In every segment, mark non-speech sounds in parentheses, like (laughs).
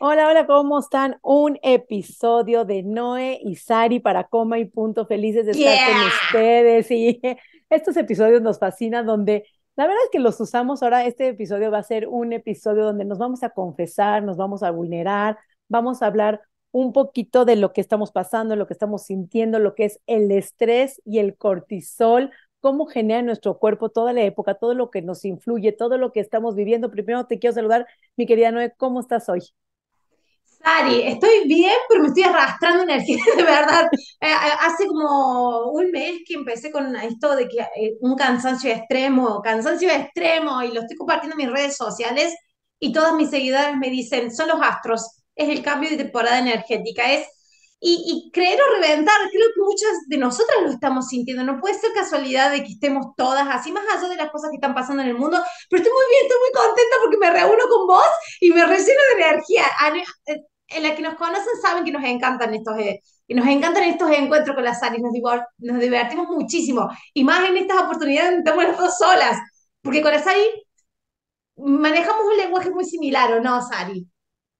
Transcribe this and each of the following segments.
Hola, hola, ¿cómo están? Un episodio de Noé y Sari para Coma y Punto. Felices de estar con ustedes. Y (laughs) estos episodios nos fascinan donde la verdad es que los usamos. Ahora este episodio va a ser un episodio donde nos vamos a confesar, nos vamos a vulnerar, vamos a hablar un poquito de lo que estamos pasando, lo que estamos sintiendo, lo que es el estrés y el cortisol, cómo genera nuestro cuerpo toda la época, todo lo que nos influye, todo lo que estamos viviendo. Primero te quiero saludar, mi querida Noé, ¿cómo estás hoy? Sari, estoy bien, pero me estoy arrastrando energía, (laughs) de verdad. Eh, eh, hace como un mes que empecé con esto de que eh, un cansancio extremo, cansancio extremo, y lo estoy compartiendo en mis redes sociales, y todas mis seguidores me dicen, son los astros, es el cambio de temporada energética, es y, creer o reventar, creo que muchas de nosotras lo estamos sintiendo. No puede ser casualidad de que estemos todas así, más allá de las cosas que están pasando en el mundo. Pero estoy muy bien, estoy muy contenta porque me reúno con vos y me relleno de energía. Eh, en la que nos conocen saben que nos encantan estos, eh, nos encantan estos encuentros con las Sari, Nos, nos divertimos muchísimo. Y más en estas oportunidades estamos las dos solas. Porque con las Aries manejamos un lenguaje muy similar, ¿o no, Sari?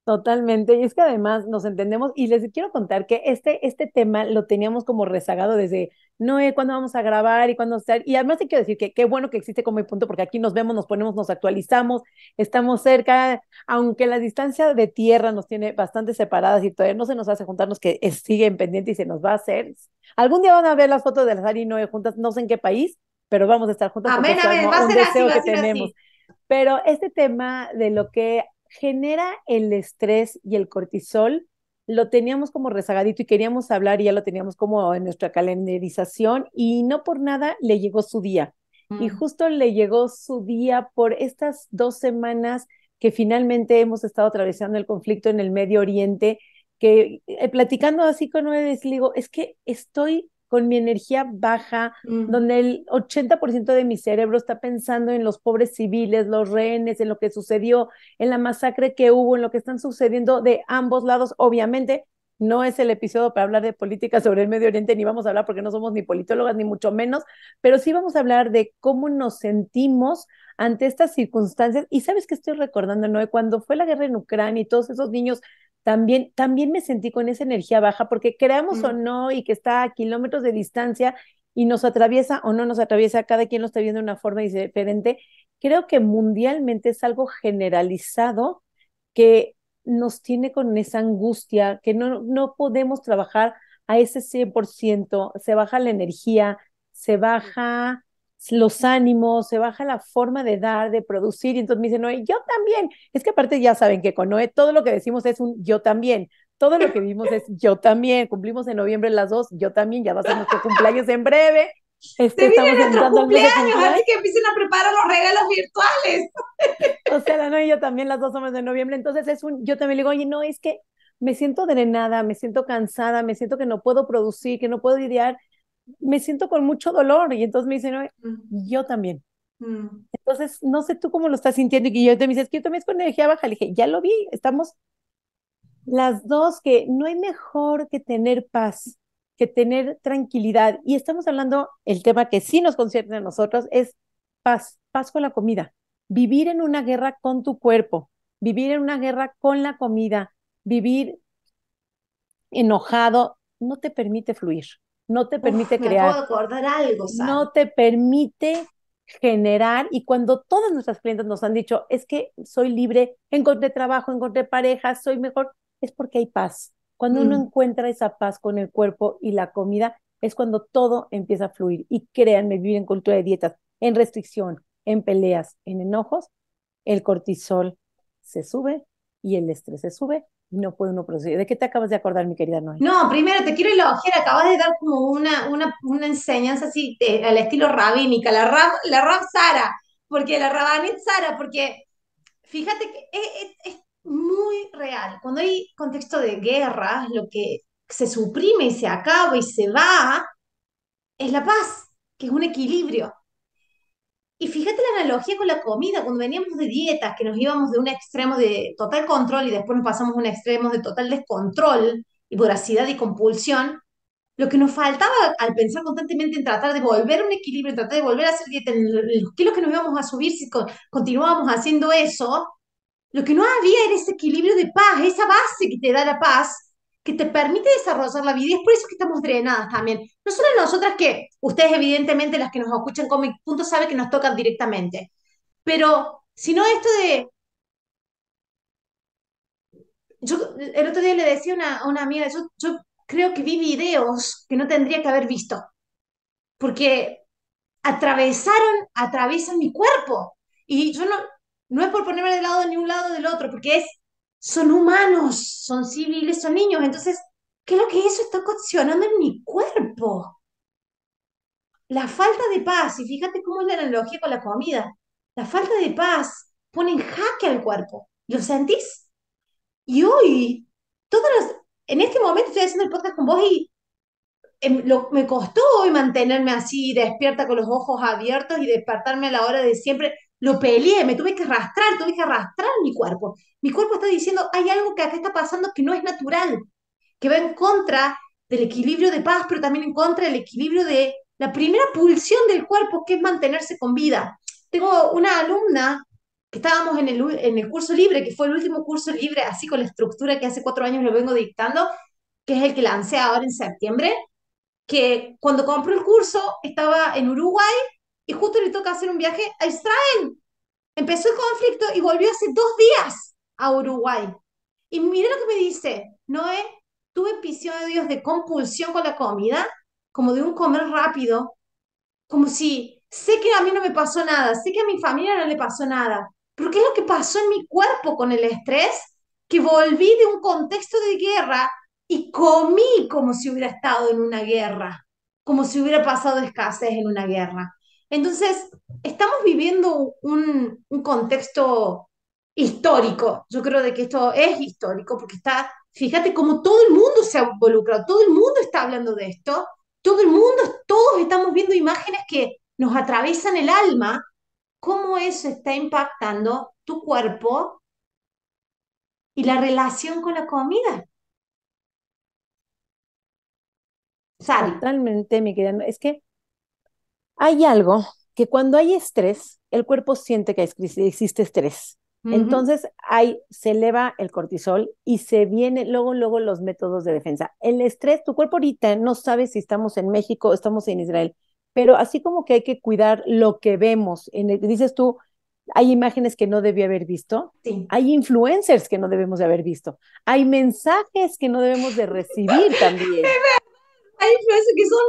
Totalmente, y es que además nos entendemos y les quiero contar que este, este tema lo teníamos como rezagado desde, no, eh, ¿cuándo vamos a grabar y cuándo estar? Y además te quiero decir que qué bueno que existe como el punto, porque aquí nos vemos, nos ponemos, nos actualizamos, estamos cerca, aunque la distancia de tierra nos tiene bastante separadas y todavía no se nos hace juntarnos, que sigue en pendiente y se nos va a hacer. Algún día van a ver las fotos de las Ari y Noé juntas, no sé en qué país, pero vamos a estar juntas. Amén, amén, va a ser así, a Pero este tema de lo que genera el estrés y el cortisol, lo teníamos como rezagadito y queríamos hablar y ya lo teníamos como en nuestra calendarización y no por nada le llegó su día. Y mm. justo le llegó su día por estas dos semanas que finalmente hemos estado atravesando el conflicto en el Medio Oriente, que eh, platicando así con él, le digo, es que estoy con mi energía baja, donde el 80% de mi cerebro está pensando en los pobres civiles, los rehenes, en lo que sucedió, en la masacre que hubo, en lo que están sucediendo de ambos lados, obviamente. No es el episodio para hablar de política sobre el Medio Oriente, ni vamos a hablar porque no somos ni politólogas, ni mucho menos, pero sí vamos a hablar de cómo nos sentimos ante estas circunstancias. Y sabes que estoy recordando, de cuando fue la guerra en Ucrania y todos esos niños también, me sentí con esa energía baja, porque creamos o mm. no, y que está a kilómetros de distancia y nos atraviesa o no nos atraviesa, cada quien lo está viendo de una forma diferente, creo que mundialmente es algo generalizado que nos tiene con esa angustia, que no, no podemos trabajar a ese 100%, se baja la energía, se baja los ánimos, se baja la forma de dar, de producir, y entonces me dice yo también. Es que aparte ya saben que con Noé todo lo que decimos es un yo también, todo lo que vimos es yo también, cumplimos en noviembre las dos, yo también, ya va a ser nuestro cumpleaños en breve. Este, Se viene nuestro cumpleaños, cumpleaños, así que empiecen a preparar los regalos virtuales. O sea, la no y yo también, las dos somos de noviembre, entonces es un, yo también le digo, oye, no, es que me siento drenada, me siento cansada, me siento que no puedo producir, que no puedo idear, me siento con mucho dolor. Y entonces me dicen, mm. yo también. Mm. Entonces, no sé tú cómo lo estás sintiendo. Y yo te me dices, que yo también es con energía baja. Le dije, ya lo vi, estamos las dos, que no hay mejor que tener paz, que tener tranquilidad. Y estamos hablando, el tema que sí nos concierne a nosotros es paz, paz con la comida. Vivir en una guerra con tu cuerpo, vivir en una guerra con la comida, vivir enojado, no te permite fluir no te permite crear. acordar algo, No te permite generar y cuando todas nuestras clientes nos han dicho, es que soy libre, encontré trabajo, encontré pareja, soy mejor, es porque hay paz. Cuando uno mm. encuentra esa paz con el cuerpo y la comida, es cuando todo empieza a fluir. Y créanme, vivir en cultura de dietas, en restricción, en peleas, en enojos, el cortisol se sube y el estrés se sube no puede uno proceder. ¿De qué te acabas de acordar, mi querida Noé? No, primero te quiero elogiar, acabas de dar como una, una, enseñanza así al estilo rabínica, la rab, la Sara, porque la rabanet Sara, porque fíjate que es, es muy real. Cuando hay contexto de guerra, lo que se suprime y se acaba y se va es la paz, que es un equilibrio. Y fíjate la analogía con la comida, cuando veníamos de dietas, que nos íbamos de un extremo de total control y después nos pasamos a un extremo de total descontrol y voracidad y compulsión, lo que nos faltaba al pensar constantemente en tratar de volver a un equilibrio, en tratar de volver a hacer dieta, en los kilos que nos íbamos a subir si continuábamos haciendo eso, lo que no había era ese equilibrio de paz, esa base que te da la paz, que te permite desarrollar la vida. Y es por eso que estamos drenadas también. No solo nosotras que, ustedes evidentemente, las que nos escuchan mi Punto, saben que nos tocan directamente. Pero, sino esto de... Yo el otro día le decía a una, una amiga, yo, yo creo que vi videos que no tendría que haber visto, porque atravesaron, atravesan mi cuerpo. Y yo no, no es por ponerme de lado ni un lado del otro, porque es son humanos, son civiles, son niños. Entonces, ¿qué es lo que eso está ocasionando en mi cuerpo? La falta de paz, y fíjate cómo es la analogía con la comida, la falta de paz pone en jaque al cuerpo. ¿Lo sentís? Y hoy, todas en este momento estoy haciendo el podcast con vos y em, me costó hoy mantenerme así, despierta con los ojos abiertos y despertarme a la hora de siempre lo peleé, me tuve que arrastrar, tuve que arrastrar mi cuerpo. Mi cuerpo está diciendo, hay algo que acá está pasando que no es natural, que va en contra del equilibrio de paz, pero también en contra del equilibrio de la primera pulsión del cuerpo, que es mantenerse con vida. Tengo una alumna que estábamos en el, curso libre, que fue el último curso libre, así con la estructura que hace cuatro años lo vengo dictando, que es el que lancé ahora en septiembre, que cuando compró el curso estaba en Uruguay y justo le toca hacer un viaje a Israel. Empezó el conflicto y volvió hace dos días a Uruguay. Y mira lo que me dice, Noé, tuve episodios de compulsión con la comida, como de un comer rápido, como si sé que a mí no me pasó nada, sé que a mi familia no le pasó nada, pero ¿qué es lo que pasó en mi cuerpo con el estrés? Que volví de un contexto de guerra y comí como si hubiera estado en una guerra, como si hubiera pasado escasez en una guerra. Entonces, estamos viviendo un, contexto histórico. Yo creo de que esto es histórico porque está, fíjate cómo todo el mundo se ha involucrado, todo el mundo está hablando de esto, todo el mundo, todos estamos viendo imágenes que nos atraviesan el alma. ¿Cómo eso está impactando tu cuerpo y la relación con la comida? Sari. Totalmente, mi querida. Es que hay algo que cuando hay estrés, el cuerpo siente que existe estrés. Entonces, ahí se eleva el cortisol y se vienen luego, luego los métodos de defensa. El estrés, tu cuerpo ahorita no sabe si estamos en México, o estamos en Israel, pero así como que hay que cuidar lo que vemos. En dices tú, hay imágenes que no debí haber visto, hay influencers que no debemos de haber visto, hay mensajes que no debemos de recibir también. (laughs) hay influencers que son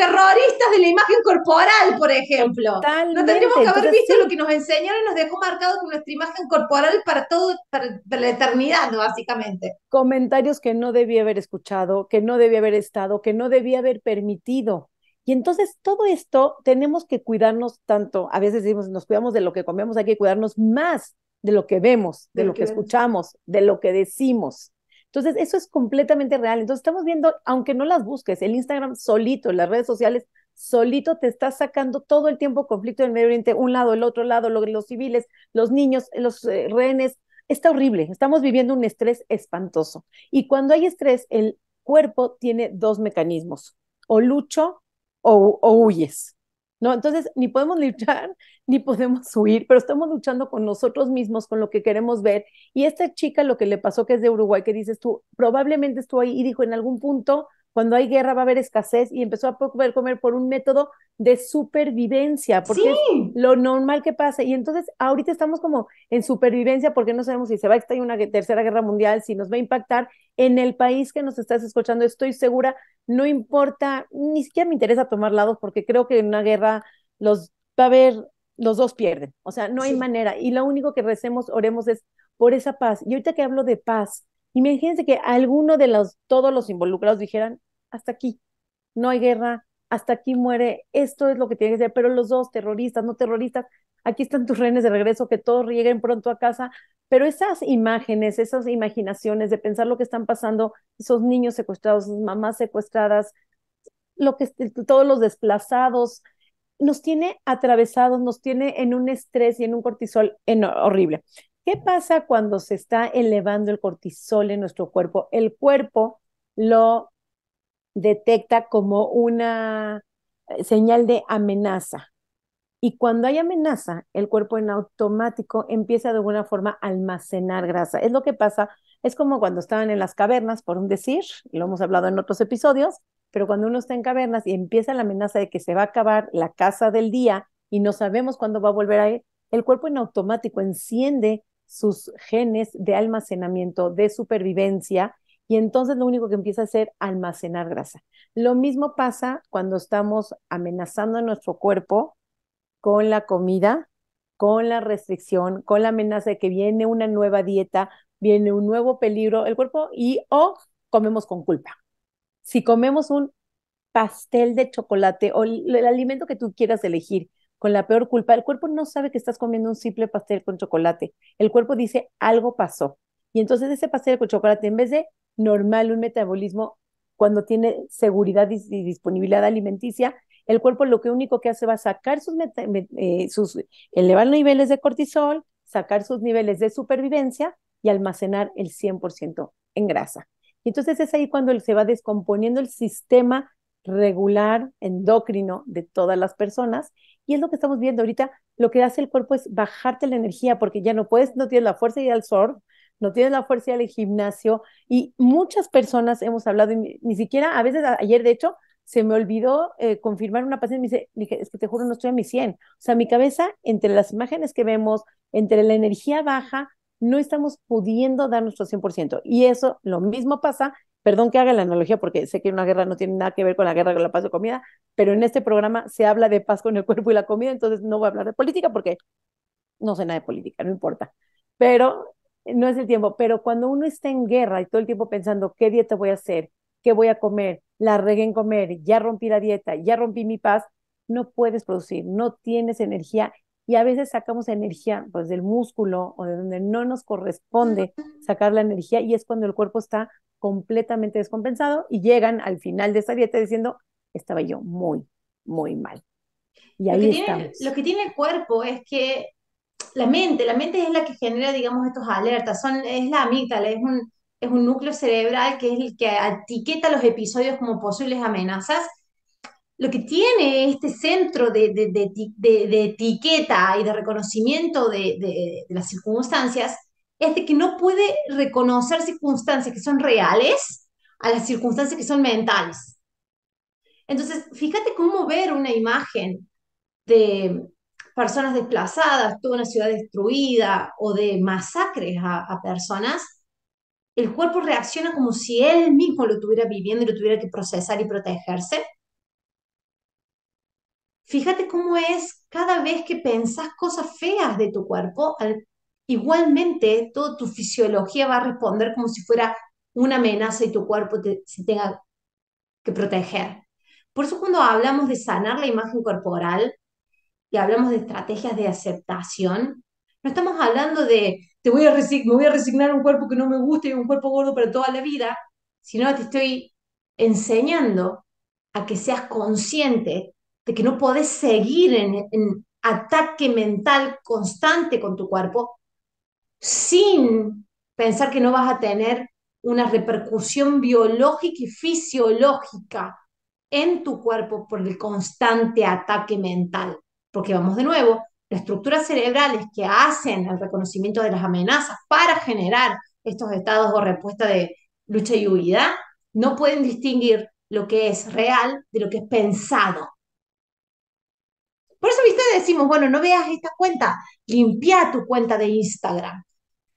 terroristas de la imagen corporal, por ejemplo. No tendríamos que haber visto lo que nos enseñaron, nos dejó marcado con nuestra imagen corporal para todo, para, la eternidad, básicamente. Comentarios que no debía haber escuchado, que no debía haber estado, que no debía haber permitido. Y entonces todo esto tenemos que cuidarnos tanto. A veces decimos, nos cuidamos de lo que comemos, hay que cuidarnos más de lo que vemos, de, lo, que escuchamos, de lo que decimos. Entonces, eso es completamente real. Entonces, estamos viendo, aunque no las busques, el Instagram solito, las redes sociales solito te está sacando todo el tiempo conflicto del Medio Oriente, un lado, el otro lado, los, civiles, los niños, los eh, rehenes. Está horrible, estamos viviendo un estrés espantoso. Y cuando hay estrés, el cuerpo tiene dos mecanismos, o lucho o, o huyes. ¿no? Entonces, ni podemos luchar, (laughs) ni podemos huir, pero estamos luchando con nosotros mismos, con lo que queremos ver. Y esta chica, lo que le pasó, que es de Uruguay, que dices tú, probablemente estuvo ahí y dijo en algún punto, cuando hay guerra va a haber escasez y empezó a poder comer por un método de supervivencia, porque lo normal que pasa. Y entonces ahorita estamos como en supervivencia porque no sabemos si se va a en una tercera guerra mundial, si nos va a impactar en el país que nos estás escuchando. Estoy segura, no importa, ni siquiera me interesa tomar lados porque creo que en una guerra los va a haber, los dos pierden. O sea, no hay manera. Y lo único que recemos, oremos es por esa paz. Y ahorita que hablo de paz, imagínense que alguno de los, todos los involucrados dijeran, hasta aquí, no hay guerra, hasta aquí muere, esto es lo que tiene que ser, pero los dos, terroristas, no terroristas, aquí están tus rehenes de regreso, que todos lleguen pronto a casa, pero esas imágenes, esas imaginaciones de pensar lo que están pasando, esos niños secuestrados, esas mamás secuestradas, lo que, todos los desplazados, nos tiene atravesados, nos tiene en un estrés y en un cortisol en, horrible. ¿Qué pasa cuando se está elevando el cortisol en nuestro cuerpo? El cuerpo lo detecta como una eh, señal de amenaza. Y cuando hay amenaza, el cuerpo en automático empieza de alguna forma a almacenar grasa. Es lo que pasa, es como cuando estaban en las cavernas, por un decir, lo hemos hablado en otros episodios, pero cuando uno está en cavernas y empieza la amenaza de que se va a acabar la casa del día y no sabemos cuándo va a volver a ir, el cuerpo en automático enciende sus genes de almacenamiento, de supervivencia, y entonces lo único que empieza a hacer almacenar grasa. Lo mismo pasa cuando estamos amenazando a nuestro cuerpo con la comida, con la restricción, con la amenaza de que viene una nueva dieta, viene un nuevo peligro, el cuerpo y o comemos con culpa. Si comemos un pastel de chocolate o el, el alimento que tú quieras elegir con la peor culpa, el cuerpo no sabe que estás comiendo un simple pastel con chocolate. El cuerpo dice algo pasó. Y entonces ese pastel con chocolate, en vez de normal, un metabolismo, cuando tiene seguridad y, disponibilidad alimenticia, el cuerpo lo que único que hace va a sacar sus, eh, sus, elevar niveles de cortisol, sacar sus niveles de supervivencia y almacenar el 100% en grasa. Entonces es ahí cuando se va descomponiendo el sistema regular endocrino de todas las personas y es lo que estamos viendo ahorita, lo que hace el cuerpo es bajarte la energía porque ya no puedes, no tienes la fuerza y ir al sol, no tienes la fuerza del gimnasio y muchas personas hemos hablado, ni, siquiera, a veces ayer de hecho, se me olvidó eh, confirmar una paciente, me dice, es que te juro, no estoy a mi 100. O sea, mi cabeza, entre las imágenes que vemos, entre la energía baja, no estamos pudiendo dar nuestro 100%. Y eso, lo mismo pasa, perdón que haga la analogía, porque sé que una guerra no tiene nada que ver con la guerra con la paz de comida, pero en este programa se habla de paz con el cuerpo y la comida, entonces no voy a hablar de política porque no sé nada de política, no importa. Pero no es el tiempo, pero cuando uno está en guerra y todo el tiempo pensando qué dieta voy a hacer, qué voy a comer, la regué comer, ya rompí la dieta, ya rompí mi paz, no puedes producir, no tienes energía y a veces sacamos energía pues del músculo o de donde no nos corresponde sacar la energía y es cuando el cuerpo está completamente descompensado y llegan al final de esa dieta diciendo estaba yo muy, muy mal. Y ahí lo lo que tiene el cuerpo es que la mente, la mente es la que genera, digamos, estos alertas, son, es la amígdala, es un, es un núcleo cerebral que es el que etiqueta los episodios como posibles amenazas. Lo que tiene este centro de, de etiqueta y de reconocimiento de, las circunstancias es de que no puede reconocer circunstancias que son reales a las circunstancias que son mentales. Entonces, fíjate cómo ver una imagen de, personas desplazadas, toda una ciudad destruida o de masacres a, personas, el cuerpo reacciona como si él mismo lo tuviera viviendo y lo tuviera que procesar y protegerse. Fíjate cómo es cada vez que pensás cosas feas de tu cuerpo, igualmente toda tu fisiología va a responder como si fuera una amenaza y tu cuerpo se tenga que proteger. Por eso cuando hablamos de sanar la imagen corporal, y hablamos de estrategias de aceptación, no estamos hablando de te voy a me voy a resignar un cuerpo que no me gusta y un cuerpo gordo para toda la vida, sino te estoy enseñando a que seas consciente de que no podés seguir en, en ataque mental constante con tu cuerpo sin pensar que no vas a tener una repercusión biológica y fisiológica en tu cuerpo por el constante ataque mental porque vamos de nuevo, las estructuras cerebrales que hacen el reconocimiento de las amenazas para generar estos estados o respuestas de lucha y huida, no pueden distinguir lo que es real de lo que es pensado. Por eso, ustedes decimos, bueno, no veas esta cuenta, limpia tu cuenta de Instagram,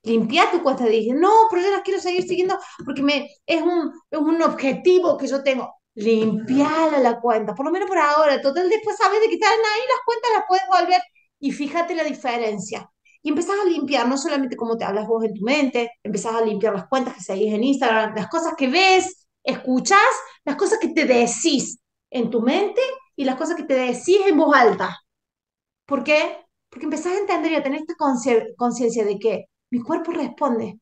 limpia tu cuenta de Instagram. No, pero yo las quiero seguir siguiendo porque es, un, es un objetivo que yo tengo limpiar la cuenta, por lo menos por ahora, total después sabes de que están ahí las cuentas, las puedes volver y fíjate la diferencia. Y empezás a limpiar, no solamente como te hablas vos en tu mente, empezás a limpiar las cuentas que seguís en Instagram, las cosas que ves, escuchas, las cosas que te decís en tu mente y las cosas que te decís en voz alta. ¿Por qué? Porque empezás a entender y a tener esta conciencia de que mi cuerpo responde,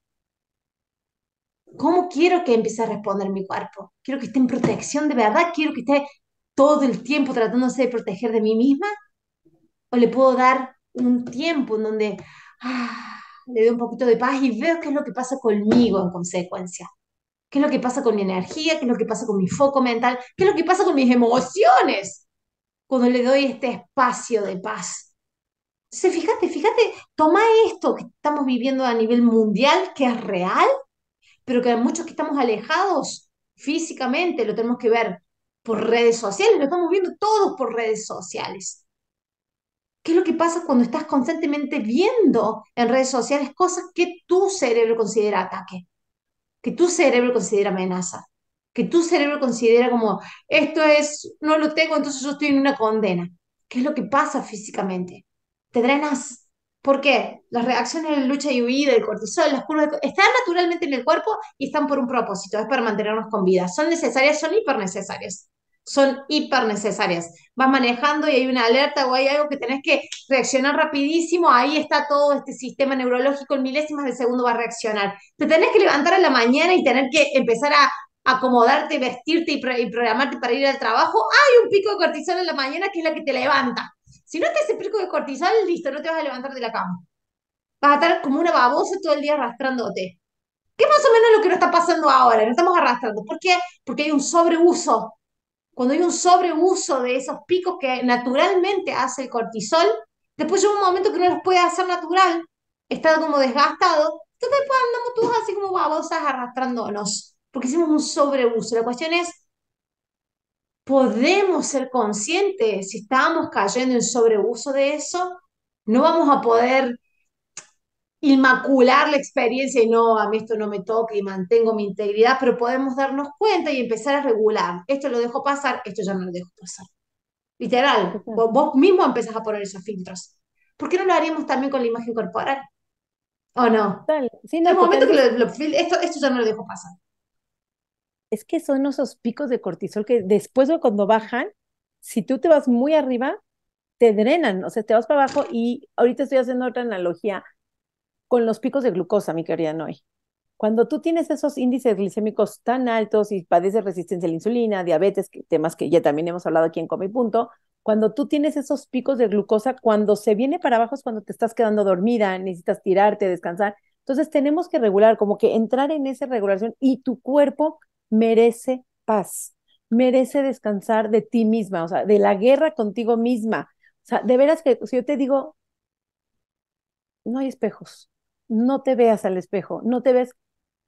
¿Cómo quiero que empiece a responder mi cuerpo? Quiero que esté en protección de verdad, quiero que esté todo el tiempo tratándose de proteger de mí misma. O le puedo dar un tiempo en donde ah, le doy un poquito de paz y veo qué es lo que pasa conmigo en consecuencia. ¿Qué es lo que pasa con mi energía? ¿Qué es lo que pasa con mi foco mental? ¿Qué es lo que pasa con mis emociones? Cuando le doy este espacio de paz. fíjate, fíjate, toma esto que estamos viviendo a nivel mundial, que es real, pero que hay muchos que estamos alejados físicamente, lo tenemos que ver por redes sociales, lo estamos viendo todos por redes sociales. ¿Qué es lo que pasa cuando estás constantemente viendo en redes sociales cosas que tu cerebro considera ataque? Que tu cerebro considera amenaza que tu cerebro considera como esto es, no lo tengo, entonces yo estoy en una condena. ¿Qué es lo que pasa físicamente? Te drenas, ¿Por qué? Las reacciones de lucha y huida, el cortisol, las curvas, de... están naturalmente en el cuerpo y están por un propósito, es para mantenernos con vida. Son necesarias, son hipernecesarias. Son hipernecesarias. Vas manejando y hay una alerta o hay algo que tenés que reaccionar rapidísimo, ahí está todo este sistema neurológico, en milésimas de segundo va a reaccionar. Te tenés que levantar en la mañana y tener que empezar a acomodarte, vestirte y programarte para ir al trabajo. Hay un pico de cortisol en la mañana que es la que te levanta si no te ese pico de cortisol, listo, no te vas a levantar de la cama. Vas a estar como una babosa todo el día arrastrándote. Que más o menos lo que nos está pasando ahora, nos estamos arrastrando. ¿Por qué? Porque hay un sobreuso. Cuando hay un sobreuso de esos picos que naturalmente hace el cortisol, después llega un momento que no los puede hacer natural, está como desgastado, entonces después pues, andamos todos así como babosas arrastrándonos, porque hicimos un sobreuso. La cuestión es podemos ser conscientes, si estamos cayendo en sobreuso de eso, no vamos a poder inmacular la experiencia y no, a mí esto no me toca y mantengo mi integridad, pero podemos darnos cuenta y empezar a regular. Esto lo dejo pasar, esto ya no lo dejo pasar. Literal, vos, mismo empezás a poner esos filtros. ¿Por qué no lo haríamos también con la imagen corporal? ¿O no? sí, momento que esto ya no lo dejo pasar es que son esos picos de cortisol que después de cuando bajan, si tú te vas muy arriba, te drenan, o sea, te vas para abajo y ahorita estoy haciendo otra analogía con los picos de glucosa, mi querida Noy. Cuando tú tienes esos índices glicémicos tan altos y padeces resistencia a la insulina, diabetes, temas que ya también hemos hablado aquí en Come Punto, cuando tú tienes esos picos de glucosa, cuando se viene para abajo es cuando te estás quedando dormida, necesitas tirarte, descansar. Entonces tenemos que regular, como que entrar en esa regulación y tu cuerpo merece paz, merece descansar de ti misma, o sea, de la guerra contigo misma. O sea, de veras que si yo te digo, no hay espejos, no te veas al espejo, no te ves,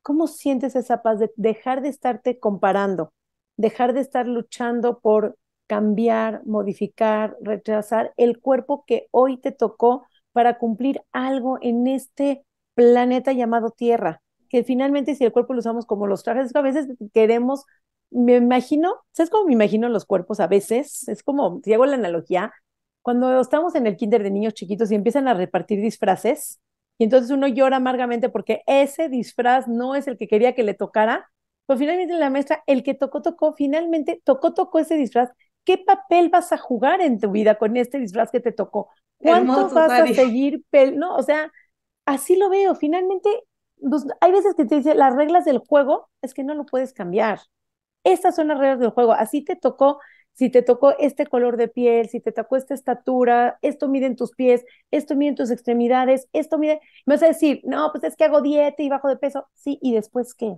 ¿cómo sientes esa paz de dejar de estarte comparando, dejar de estar luchando por cambiar, modificar, retrasar el cuerpo que hoy te tocó para cumplir algo en este planeta llamado Tierra? que finalmente si el cuerpo lo usamos como los trajes, que a veces queremos, me imagino, ¿sabes cómo me imagino los cuerpos a veces? Es como, si hago la analogía, cuando estamos en el kinder de niños chiquitos y empiezan a repartir disfraces, y entonces uno llora amargamente porque ese disfraz no es el que quería que le tocara, pues finalmente la maestra, el que tocó, tocó, finalmente tocó, tocó ese disfraz. ¿Qué papel vas a jugar en tu vida con este disfraz que te tocó? ¿Cuánto vas a seguir? no, o sea, así lo veo. Finalmente, pues, hay veces que te dicen las reglas del juego es que no lo puedes cambiar. Estas son las reglas del juego. Así te tocó, si te tocó este color de piel, si te tocó esta estatura, esto mide en tus pies, esto en tus extremidades, esto mide. Me vas a decir, no, pues es que hago dieta y bajo de peso. Sí, ¿y después qué?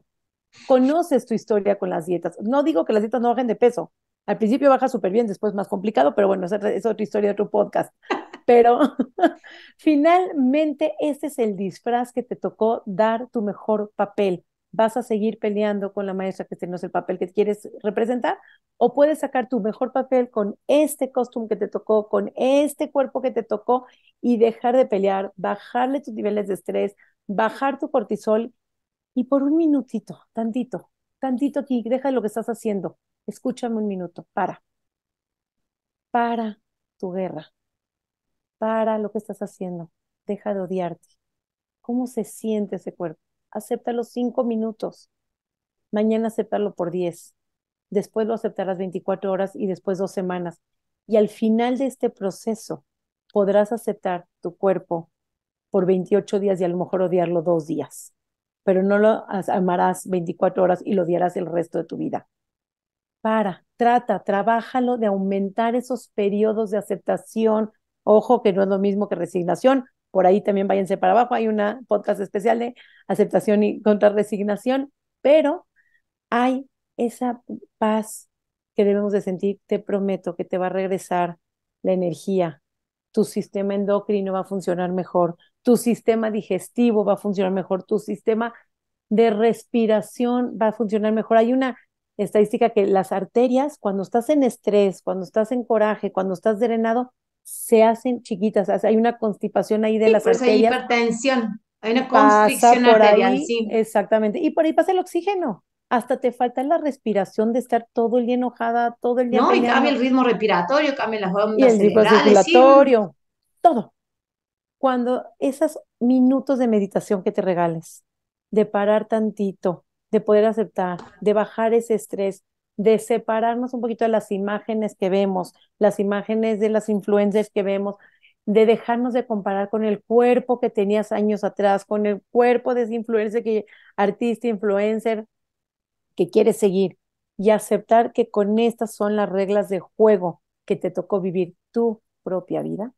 Conoces tu historia con las dietas. No digo que las dietas no bajen de peso. Al principio baja súper bien, después más complicado, pero bueno, es otra historia, de tu podcast pero (laughs) finalmente este es el disfraz que te tocó dar tu mejor papel. ¿Vas a seguir peleando con la maestra que este no es el papel que quieres representar? ¿O puedes sacar tu mejor papel con este costume que te tocó, con este cuerpo que te tocó y dejar de pelear, bajarle tus niveles de estrés, bajar tu cortisol y por un minutito, tantito, tantito aquí, deja lo que estás haciendo, escúchame un minuto, para, para tu guerra, para lo que estás haciendo. Deja de odiarte. ¿Cómo se siente ese cuerpo? los cinco minutos. Mañana aceptarlo por diez. Después lo aceptarás 24 horas y después dos semanas. Y al final de este proceso podrás aceptar tu cuerpo por 28 días y a lo mejor odiarlo dos días. Pero no lo amarás 24 horas y lo odiarás el resto de tu vida. Para, trata, trabájalo de aumentar esos periodos de aceptación, Ojo que no es lo mismo que resignación. Por ahí también váyanse para abajo. Hay una podcast especial de aceptación y contra resignación, pero hay esa paz que debemos de sentir. Te prometo que te va a regresar la energía. Tu sistema endocrino va a funcionar mejor. Tu sistema digestivo va a funcionar mejor. Tu sistema de respiración va a funcionar mejor. Hay una estadística que las arterias, cuando estás en estrés, cuando estás en coraje, cuando estás drenado, se hacen chiquitas, hay una constipación ahí de sí, las pues Hay hipertensión, hay una constricción arterial, sí. Exactamente, y por ahí pasa el oxígeno, hasta te falta la respiración de estar todo el día enojada, todo el día. No, y cambia el ritmo respiratorio, cambia las ondas y el ritmo todo. Cuando esos minutos de meditación que te regales, de parar tantito, de poder aceptar, de bajar ese estrés, de separarnos un poquito de las imágenes que vemos, las imágenes de las influencers que vemos, de dejarnos de comparar con el cuerpo que tenías años atrás, con el cuerpo de ese influencer, que, artista, influencer que quieres seguir y aceptar que con estas son las reglas de juego que te tocó vivir tu propia vida.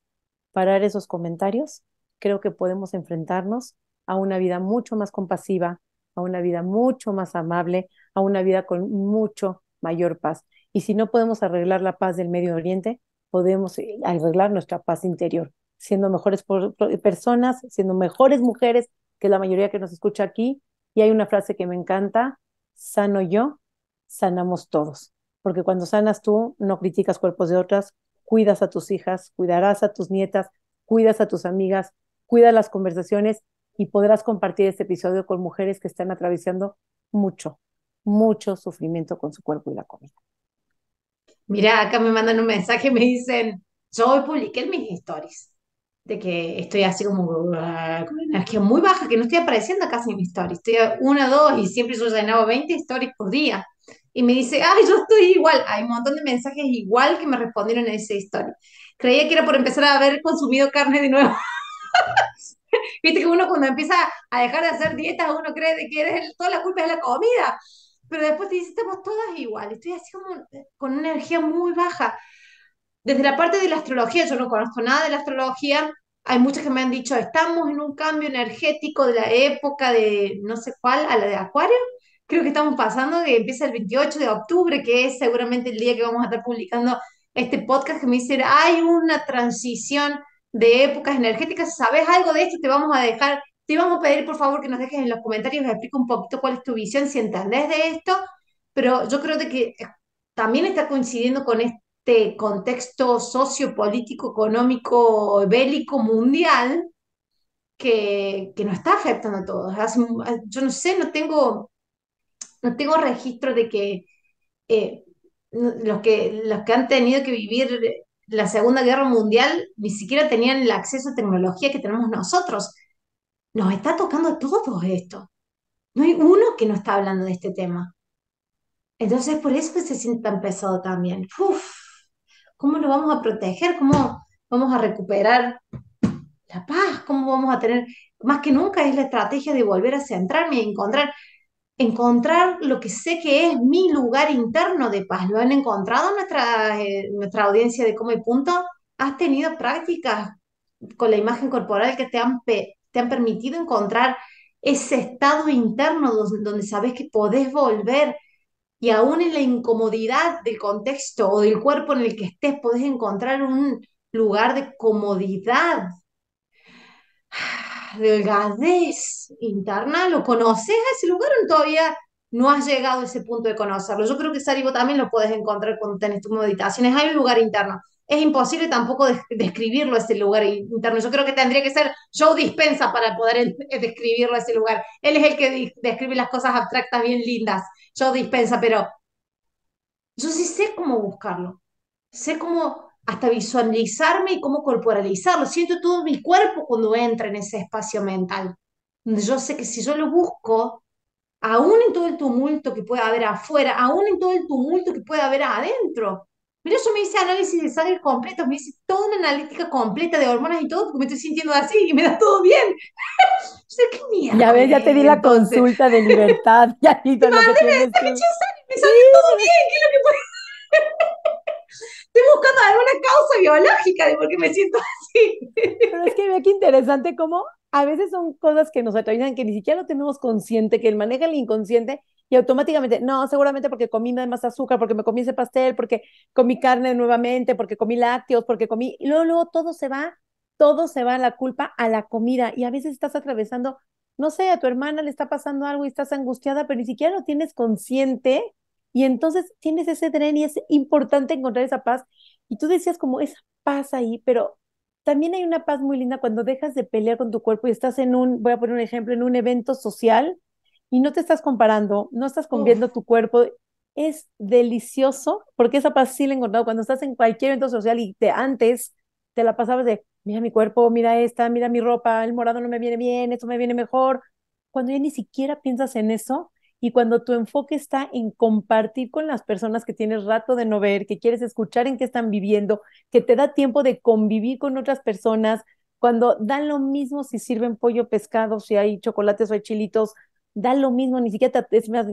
Parar esos comentarios, creo que podemos enfrentarnos a una vida mucho más compasiva, a una vida mucho más amable, a una vida con mucho mayor paz. Y si no podemos arreglar la paz del Medio Oriente, podemos eh, arreglar nuestra paz interior, siendo mejores personas, siendo mejores mujeres, que la mayoría que nos escucha aquí. Y hay una frase que me encanta, sano yo, sanamos todos. Porque cuando sanas tú, no criticas cuerpos de otras, cuidas a tus hijas, cuidarás a tus nietas, cuidas a tus amigas, cuidas las conversaciones y podrás compartir este episodio con mujeres que están atravesando mucho, mucho sufrimiento con su cuerpo y la comida. Mira, acá me mandan un mensaje, me dicen, yo hoy publiqué mis stories, de que estoy así como ah, con energía muy baja, que no estoy apareciendo casi en mis stories, estoy una, dos y siempre yo llenaba 20 stories por día. Y me dice, ay, yo estoy igual. Hay un montón de mensajes igual que me respondieron en esa historia Creía que era por empezar a haber consumido carne de nuevo. (laughs) Viste que uno cuando empieza a dejar de hacer dietas, uno cree que es toda la culpa es la comida pero después te dices, estamos todas igual estoy así como eh, con una energía muy baja. Desde la parte de la astrología, yo no conozco nada de la astrología, hay muchas que me han dicho, estamos en un cambio energético de la época de no sé cuál a la de Acuario, creo que estamos pasando, que empieza el 28 de octubre, que es seguramente el día que vamos a estar publicando este podcast, que me dicen, hay una transición de épocas energéticas, ¿sabes algo de esto? Te vamos a dejar te vamos a pedir por favor que nos dejes en los comentarios, me explique un poquito cuál es tu visión, si entendés de esto, pero yo creo de que eh, también está coincidiendo con este contexto sociopolítico, económico, bélico, mundial, que, que nos está afectando a todos. Eh, yo no sé, no tengo, no tengo registro de que... Eh, los que, los que han tenido que vivir la Segunda Guerra Mundial ni siquiera tenían el acceso a tecnología que tenemos nosotros nos está tocando todo esto. No hay uno que no está hablando de este tema. Entonces, por eso que se siente tan pesado también. ¿Cómo lo vamos a proteger? ¿Cómo vamos a recuperar la paz? ¿Cómo vamos a tener? Más que nunca es la estrategia de volver a centrarme y encontrar, encontrar lo que sé que es mi lugar interno de paz. ¿Lo han encontrado nuestra, eh, nuestra audiencia de Come Punto? ¿Has tenido prácticas con la imagen corporal que te han te han permitido encontrar ese estado interno donde, sabes que podés volver y aún en la incomodidad del contexto o del cuerpo en el que estés, podés encontrar un lugar de comodidad, (sighs) delgadez interna. ¿Lo conoces a ese lugar o todavía no has llegado a ese punto de conocerlo? Yo creo que Saribo también lo puedes encontrar cuando tenés tus meditaciones. Hay un lugar interno es imposible tampoco describirlo ese lugar interno. Yo creo que tendría que ser Joe Dispensa para poder eh, describirlo ese lugar. Él es el que describe las cosas abstractas bien lindas, Joe Dispensa, pero yo sí sé cómo buscarlo. Sé cómo hasta visualizarme y cómo corporalizarlo. Siento todo mi cuerpo cuando entra en ese espacio mental. Yo sé que si yo lo busco, aún en todo el tumulto que pueda haber afuera, aún en todo el tumulto que pueda haber adentro, Mira, yo me hice análisis de sangre completo, me hice toda una analítica completa de hormonas y todo, porque me estoy sintiendo así y me da todo bien. (laughs) o sea, qué mierda. Ya ves, ya te di la consulta de libertad. (laughs) Ya te mandé que... me sale todo bien, ¿qué es lo que ser? (laughs) Estoy buscando alguna causa biológica de por qué me siento así. Pero es que ve qué interesante cómo a veces son cosas que nos atraviesan que ni siquiera lo tenemos consciente, que el maneja el inconsciente y automáticamente, no, seguramente porque comí más azúcar, porque me comí ese pastel, porque comí carne nuevamente, porque comí lácteos, porque comí, luego, luego todo se va, todo se va a la culpa, a la comida, y a veces estás atravesando, no sé, a tu hermana le está pasando algo y estás angustiada, pero ni siquiera lo tienes consciente, y entonces tienes ese tren y es importante encontrar esa paz, y tú decías como esa paz ahí, pero también hay una paz muy linda cuando dejas de pelear con tu cuerpo y estás en un, voy a poner un ejemplo, en un evento social y no te estás comparando, no estás conviviendo tu cuerpo. Es delicioso, porque esa paz sí he encontrado cuando estás en cualquier evento social y te, antes te la pasabas de, mira mi cuerpo, mira esta, mira mi ropa, el morado no me viene bien, esto me viene mejor. Cuando ya ni siquiera piensas en eso y cuando tu enfoque está en compartir con las personas que tienes rato de no ver, que quieres escuchar en qué están viviendo, que te da tiempo de convivir con otras personas, cuando dan lo mismo si sirven pollo, pescado, si hay chocolates o hay chilitos, da lo mismo, ni siquiera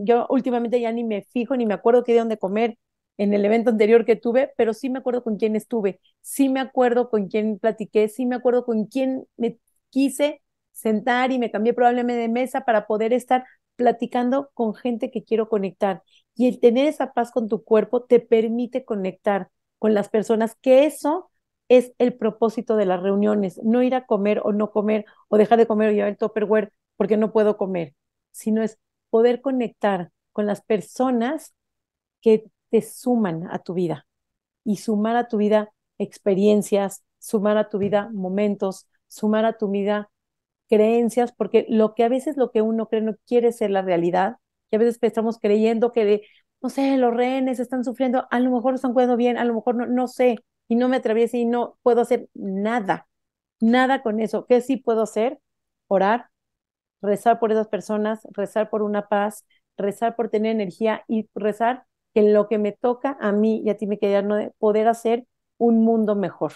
yo últimamente ya ni me fijo, ni me acuerdo qué dieron de comer en el evento anterior que tuve, pero sí me acuerdo con quién estuve, sí me acuerdo con quién platiqué, sí me acuerdo con quién me quise sentar y me cambié probablemente de mesa para poder estar platicando con gente que quiero conectar. Y el tener esa paz con tu cuerpo te permite conectar con las personas, que eso es el propósito de las reuniones, no ir a comer o no comer o dejar de comer o llevar el topperware porque no puedo comer sino es poder conectar con las personas que te suman a tu vida y sumar a tu vida experiencias, sumar a tu vida momentos, sumar a tu vida creencias, porque lo que a veces lo que uno cree no quiere ser la realidad, y a veces estamos creyendo que, de, no sé, los rehenes están sufriendo, a lo mejor están cuidando bien, a lo mejor no, sé, y no me atraviese y no puedo hacer nada, nada con eso. ¿Qué sí puedo hacer? Orar, rezar por esas personas, rezar por una paz, rezar por tener energía y rezar que en lo que me toca a mí y a ti, me queda poder hacer un mundo mejor.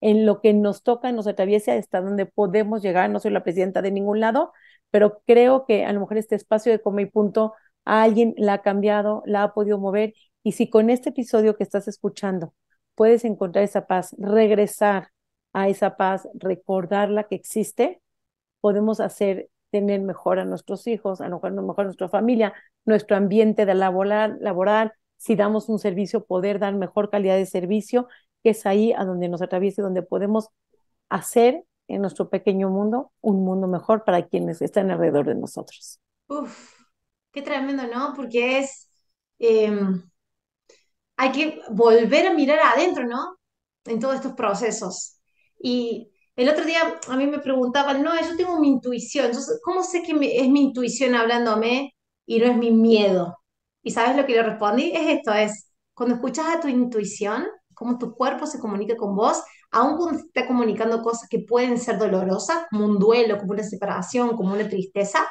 En lo que nos toca, nos atraviesa hasta donde podemos llegar. No soy la presidenta de ningún lado, pero creo que a lo mejor este espacio de Come y Punto a alguien la ha cambiado, la ha podido mover. Y si con este episodio que estás escuchando puedes encontrar esa paz, regresar a esa paz, recordarla que existe, podemos hacer tener mejor a nuestros hijos, a lo mejor, nuestra familia, nuestro ambiente de laboral, laboral, si damos un servicio, poder dar mejor calidad de servicio, que es ahí a donde nos atraviesa y donde podemos hacer en nuestro pequeño mundo un mundo mejor para quienes están alrededor de nosotros. Uf, qué tremendo, ¿no? Porque es, em, hay que volver a mirar adentro, ¿no? En todos estos procesos. Y el otro día a mí me preguntaban, no, yo tengo mi intuición, ¿cómo sé que es mi intuición hablándome y no es mi miedo? ¿Y sabes lo que le respondí? Es esto, es cuando escuchas a tu intuición, cómo tu cuerpo se comunica con vos, aun cuando te está comunicando cosas que pueden ser dolorosas, como un duelo, como una separación, como una tristeza,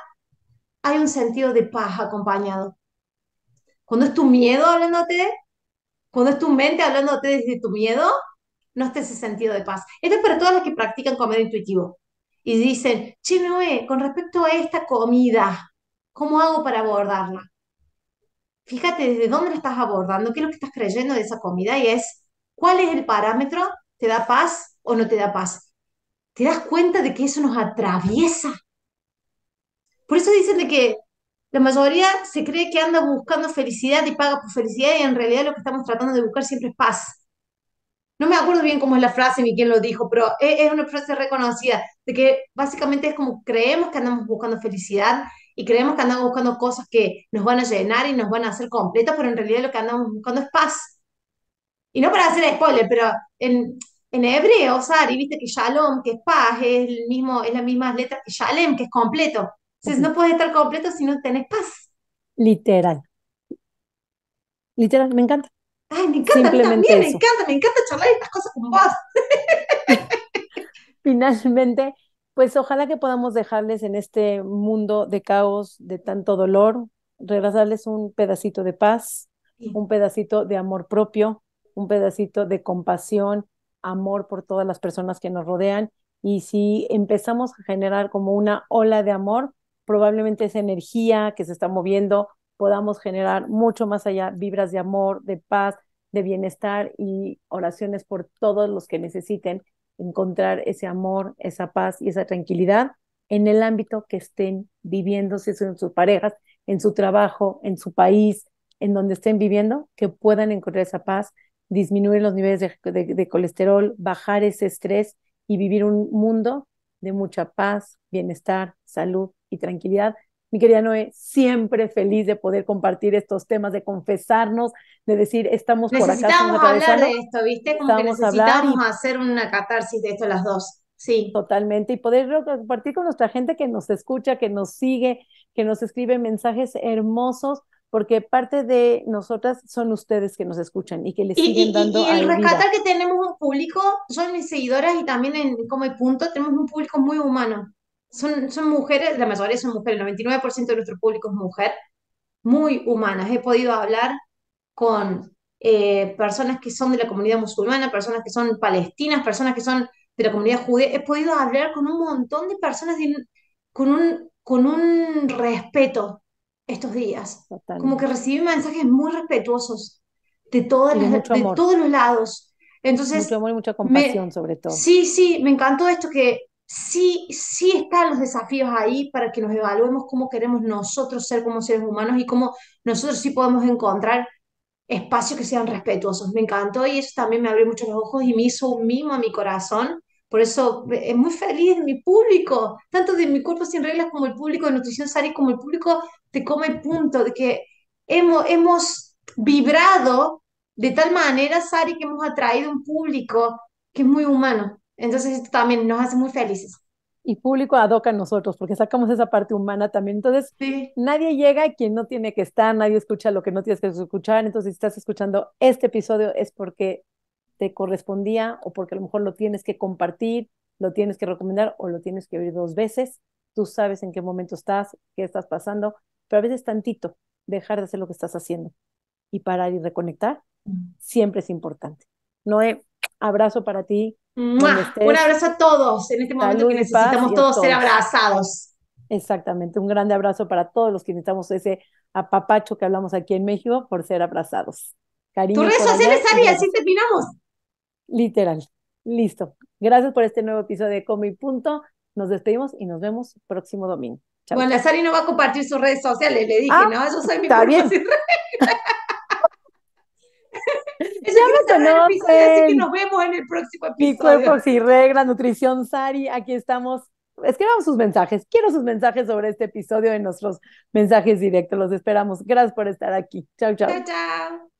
hay un sentido de paz acompañado. Cuando es tu miedo hablándote, cuando es tu mente hablándote desde tu miedo, no está ese sentido de paz. Esto es para todas las que practican comer intuitivo y dicen, che, Noé, con respecto a esta comida, ¿cómo hago para abordarla? Fíjate desde dónde la estás abordando, qué es lo que estás creyendo de esa comida y es, ¿cuál es el parámetro? ¿Te da paz o no te da paz? ¿Te das cuenta de que eso nos atraviesa? Por eso dicen de que la mayoría se cree que anda buscando felicidad y paga por felicidad y en realidad lo que estamos tratando de buscar siempre es paz no me acuerdo bien cómo es la frase ni quién lo dijo, pero e, es, una frase reconocida, de que básicamente es como creemos que andamos buscando felicidad y creemos que andamos buscando cosas que nos van a llenar y nos van a hacer completos, pero en realidad lo que andamos buscando es paz. Y no para hacer spoiler, pero en, en hebreo, Sari, viste que shalom, que es paz, es, el mismo, es la misma letra que shalem, que es completo. Entonces no puedes estar completo si no tenés paz. Literal. Literal, me encanta. Ay, me encanta, también, me encanta, me encanta charlar estas cosas con vos. (laughs) Finalmente, pues ojalá que podamos dejarles en este mundo de caos, de tanto dolor, regresarles un pedacito de paz, un pedacito de amor propio, un pedacito de compasión, amor por todas las personas que nos rodean. Y si empezamos a generar como una ola de amor, probablemente esa energía que se está moviendo podamos generar mucho más allá vibras de amor, de paz, de bienestar y oraciones por todos los que necesiten encontrar ese amor, esa paz y esa tranquilidad en el ámbito que estén viviendo, si son sus parejas, en su trabajo, en su país, en donde estén viviendo, que puedan encontrar esa paz, disminuir los niveles de colesterol, bajar ese estrés y vivir un mundo de mucha paz, bienestar, salud y tranquilidad mi querida Noé, siempre feliz de poder compartir estos temas, de confesarnos, de decir, estamos por acá. Necesitamos hablar de esto, ¿viste? Como necesitamos que necesitamos hacer una catarsis de esto las dos. Sí. Totalmente. Y poder compartir con nuestra gente que nos escucha, que nos sigue, que nos escribe mensajes hermosos, porque parte de nosotras son ustedes que nos escuchan y que les siguen y, dando. Y, el rescatar que tenemos un público, son mis seguidoras y también en Como el Punto, tenemos un público muy humano son, son mujeres, la mayoría son mujeres, el 99% de nuestro público es mujer, muy humanas. He podido hablar con eh, personas que son de la comunidad musulmana, personas que son palestinas, personas que son de la comunidad judía. He podido hablar con un montón de personas con, un, con un respeto estos días. Como que recibí mensajes muy respetuosos de, todas de todos los lados. Entonces, mucho amor y mucha compasión, sobre todo. Sí, sí, me encantó esto que sí, sí están los desafíos ahí para que nos evaluemos cómo queremos nosotros ser como seres humanos y cómo nosotros sí podemos encontrar espacios que sean respetuosos. Me encantó y eso también me abrió mucho los ojos y me hizo un mimo a mi corazón. Por eso eh, es muy feliz mi público, tanto de mi cuerpo sin reglas como el público de nutrición sari como el público de Come Punto, de que hemos vibrado de tal manera, Sari, que hemos atraído un público que es muy humano. Entonces esto también nos hace muy felices. Y público adoca a nosotros, porque sacamos esa parte humana también. Entonces, nadie llega a quien no tiene que estar, nadie escucha lo que no tienes que escuchar. Entonces, si estás escuchando este episodio es porque te correspondía o porque a lo mejor lo tienes que compartir, lo tienes que recomendar o lo tienes que oír dos veces. Tú sabes en qué momento estás, qué estás pasando, pero a veces tantito dejar de hacer lo que estás haciendo y parar y reconectar mm. siempre es importante. Noé, abrazo para ti. Un abrazo a todos en este momento que necesitamos todos, ser abrazados. Exactamente, un grande abrazo para todos los que necesitamos ese apapacho que hablamos aquí en México por ser abrazados. Cariño. Tus redes sociales, Ari, así terminamos. Literal. Listo. Gracias por este nuevo episodio de y Punto. Nos despedimos y nos vemos próximo domingo. Bueno, Sari no va a compartir sus redes sociales, le dije, ah, ¿no? Eso soy mi privacidad. (laughs) ya me así que nos vemos en el próximo episodio. de cuerpo y regla nutrición Sari, aquí estamos. Escribamos sus mensajes. Quiero sus mensajes sobre este episodio en nuestros mensajes directos. Los esperamos. Gracias por estar aquí. Chao, chao. Chao, chao.